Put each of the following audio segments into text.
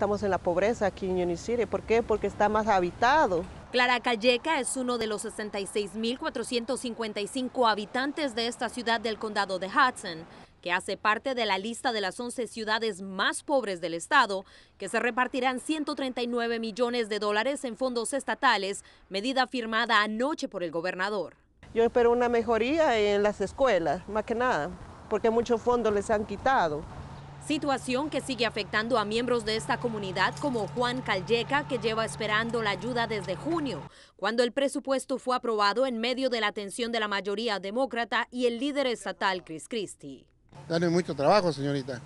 estamos en la pobreza aquí en Unicity. ¿Por qué? Porque está más habitado. Clara Calleca es uno de los 66.455 habitantes de esta ciudad del condado de Hudson, que hace parte de la lista de las 11 ciudades más pobres del estado, que se repartirán 139 millones de dólares en fondos estatales, medida firmada anoche por el gobernador. Yo espero una mejoría en las escuelas, más que nada, porque muchos fondos les han quitado. Situación que sigue afectando a miembros de esta comunidad como Juan Calleca, que lleva esperando la ayuda desde junio, cuando el presupuesto fue aprobado en medio de la atención de la mayoría demócrata y el líder estatal Chris Christie. Tienen mucho trabajo, señorita.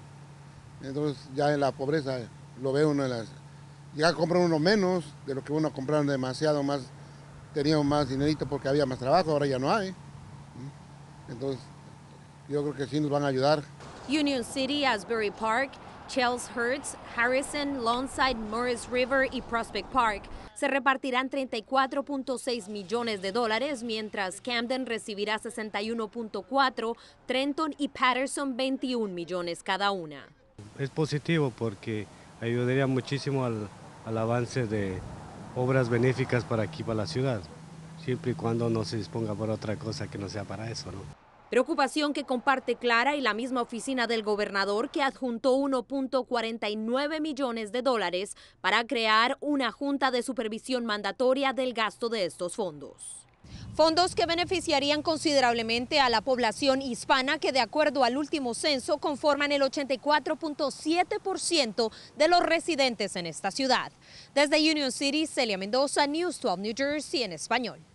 Entonces ya en la pobreza lo ve uno de las... Ya compra uno menos de lo que uno compraron demasiado más, teníamos más dinerito porque había más trabajo, ahora ya no hay. Entonces yo creo que sí nos van a ayudar. Union City, Asbury Park, Chels Hurts, Harrison, Longside, Morris River y Prospect Park. Se repartirán 34.6 millones de dólares, mientras Camden recibirá 61.4, Trenton y Patterson 21 millones cada una. Es positivo porque ayudaría muchísimo al, avance de obras benéficas para aquí, para la ciudad, siempre y cuando no se disponga por otra cosa que no sea para eso. ¿no? Preocupación que comparte Clara y la misma oficina del gobernador que adjuntó 1.49 millones de dólares para crear una junta de supervisión mandatoria del gasto de estos fondos. Fondos que beneficiarían considerablemente a la población hispana que de acuerdo al último censo conforman el 84.7% de los residentes en esta ciudad. Desde Union City, Celia Mendoza, News 12 New Jersey en español.